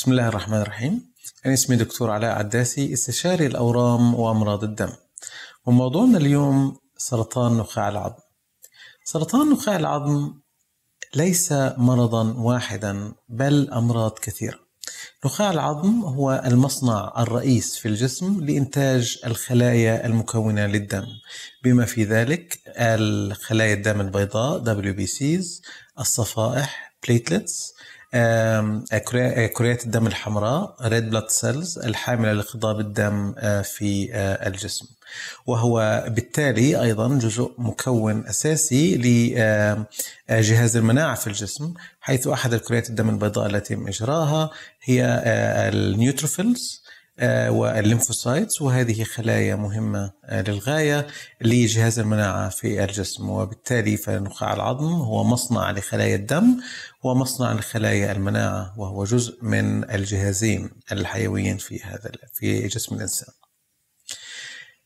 بسم الله الرحمن الرحيم أنا اسمي دكتور علاء عداسي استشاري الأورام وأمراض الدم وموضوعنا اليوم سرطان نخاع العظم سرطان نخاع العظم ليس مرضا واحدا بل أمراض كثيرة نخاع العظم هو المصنع الرئيس في الجسم لإنتاج الخلايا المكونة للدم بما في ذلك الخلايا الدم البيضاء WBCs الصفائح بليتلتس آه، كريات آه، الدم الحمراء ريد بلاد سيلز الحاملة لخضاب الدم آه، في الجسم وهو بالتالي أيضا جزء مكون أساسي لجهاز المناعة في الجسم حيث أحد الكريات الدم البيضاء التي يتم اجراها هي النيوتروفيلز آه، والليمفوسايتس وهذه خلايا مهمة آه، للغاية لجهاز المناعة في الجسم وبالتالي فنخاع العظم هو مصنع لخلايا الدم ومصنع لخلايا المناعة وهو جزء من الجهازين الحيويين في هذا في جسم الإنسان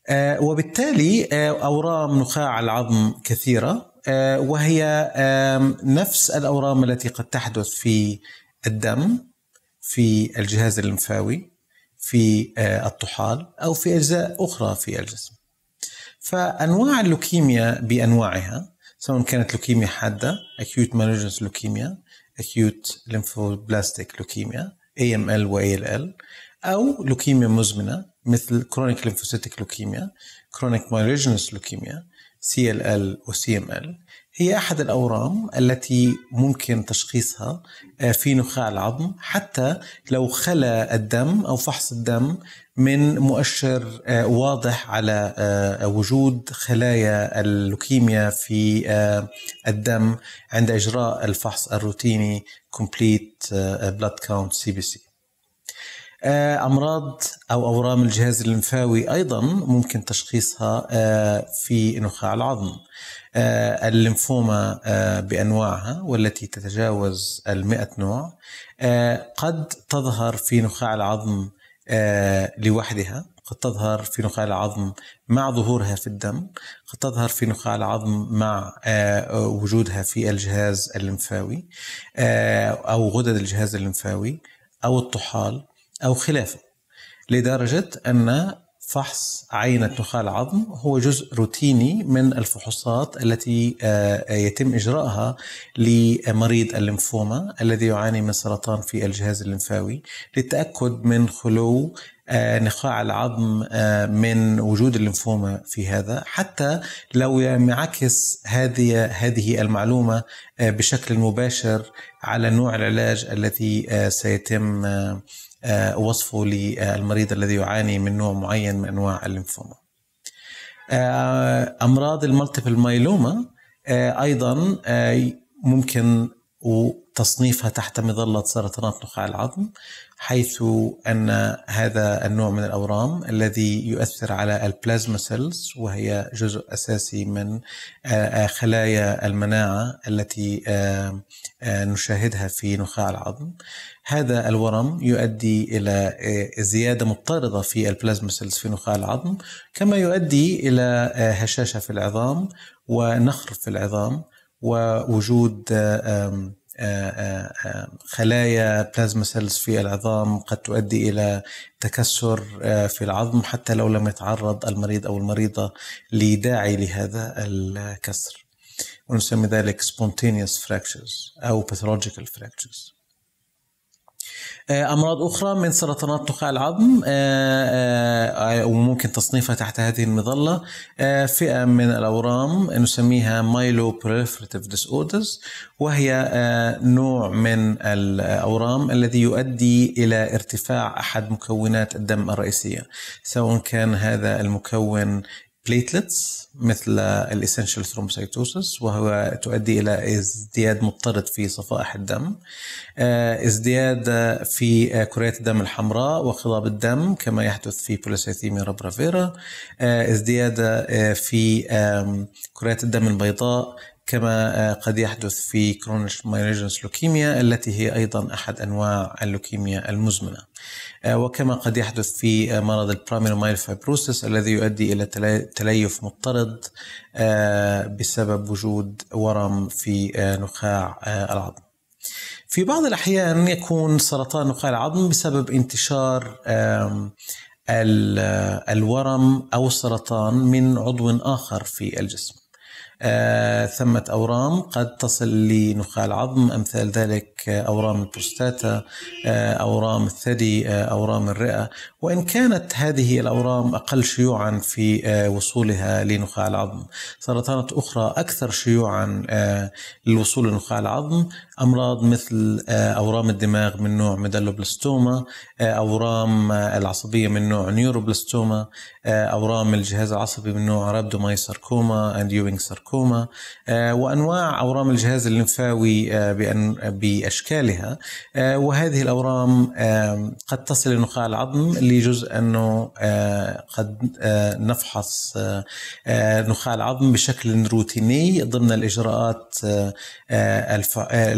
آه، وبالتالي أورام نخاع العظم كثيرة وهي نفس الأورام التي قد تحدث في الدم في الجهاز الليمفاوي في الطحال أو في أجزاء أخرى في الجسم فأنواع اللوكيميا بأنواعها سواء كانت لوكيميا حادة acute malignant leukemia acute lymphoblastic leukemia AML و ALL أو لوكيميا مزمنة مثل chronic lymphocytic leukemia chronic malignant leukemia CLL و CML هي أحد الأورام التي ممكن تشخيصها آه، في نخاع العظم حتى لو خلى الدم أو فحص الدم من مؤشر آه، واضح على آه، وجود خلايا اللوكيميا في الدم عند إجراء الفحص الروتيني Complete Blood Count CBC آه، امراض او اورام الجهاز الليمفاوي ايضا ممكن تشخيصها آه، في نخاع العظم آه، الليمفوما بانواعها والتي تتجاوز ال نوع قد تظهر في نخاع العظم لوحدها قد تظهر في نخاع العظم مع ظهورها في الدم قد تظهر في نخاع العظم مع وجودها في الجهاز الليمفاوي او غدد الجهاز الليمفاوي او الطحال أو خلافه لدرجة أن فحص عينة نخاع العظم هو جزء روتيني من الفحوصات التي آه، يتم إجراءها لمريض الليمفوما الذي يعاني من سرطان في الجهاز الليمفاوي للتأكد من خلو آه، نخاع العظم آه، من وجود الليمفوما في هذا حتى لو ينعكس هذه هذه المعلومه آه، بشكل مباشر على نوع العلاج الذي سيتم وصفه للمريض الذي يعاني من نوع معين من انواع الليمفوما. امراض المالتيبل مايلوما ايضا ممكن تصنيفها تحت مظلة سرطانات نخاع العظم حيث أن هذا النوع من الأورام الذي يؤثر على البلازما سيلز وهي جزء أساسي من آه، آه، خلايا المناعة التي آه، نشاهدها في نخاع العظم هذا الورم يؤدي إلى زيادة مضطردة في البلازما سيلز في نخاع العظم كما يؤدي إلى هشاشة في العظام ونخر في العظام ووجود آه، آه، آه، خلايا بلازما سيلز في العظام قد تؤدي الى تكسر في العظم حتى لو لم يتعرض المريض او المريضه لداعي لهذا الكسر ونسمي ذلك spontaneous fractures او pathological fractures آه، امراض اخرى من سرطانات نخاع العظم آه، آه، وممكن تصنيفها تحت هذه المظله فئه من الاورام نسميها مايلو بريفرتيف ديسوردرز وهي نوع من الاورام الذي يؤدي الى ارتفاع احد مكونات الدم الرئيسيه سواء كان هذا المكون بليتلتس مثل الاسنشال ثرومبسيتوسس وهو تؤدي الى ازدياد مضطرد في صفائح الدم آه، ازدياد في آه، كريات الدم الحمراء وخضاب الدم كما يحدث في بوليسيثيميا آه، ربرافيرا ازدياد في كريات الدم البيضاء كما آه، قد يحدث في كرونيش مايليجنس لوكيميا التي هي أيضا أحد أنواع اللوكيميا المزمنة آه، وكما قد يحدث في آه، مرض البراميلومايلوفايبروسيس الذي يؤدي إلى تليف مضطرد بسبب وجود ورم في نخاع العظم في بعض الأحيان يكون سرطان نخاع العظم بسبب انتشار الورم أو السرطان من عضو آخر في الجسم آه، ثمة أورام قد تصل لنخاع العظم أمثال ذلك أورام البروستاتا آه، أورام الثدي آه، أورام الرئة وإن كانت هذه الأورام أقل شيوعا في وصولها لنخاع العظم سرطانات أخرى أكثر شيوعا للوصول لنخاع العظم امراض مثل آه، اورام الدماغ من نوع ميدالوبلاستوما آه، اورام آه، العصبيه من نوع نيوروبلاستوما اورام الجهاز العصبي من نوع رابدومايساركوما اند يوينج ساركوما وانواع اورام الجهاز الليمفاوي باشكالها وهذه الاورام قد تصل لنخاع العظم لجزء انه قد نفحص نخاع العظم بشكل روتيني ضمن الاجراءات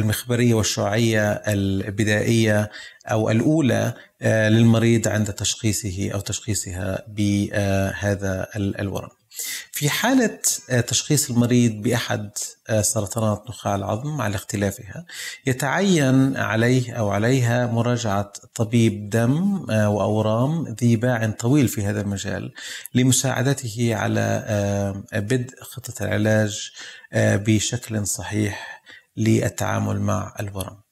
المخبريه والشعاعيه البدائيه او الاولى آه، للمريض عند تشخيصه او تشخيصها بهذا الورم. في حالة آه، تشخيص المريض بأحد آه، سرطانات نخاع العظم على اختلافها يتعين عليه أو عليها مراجعة طبيب دم وأورام ذي باع طويل في هذا المجال لمساعدته على بدء خطة العلاج بشكل صحيح للتعامل مع الورم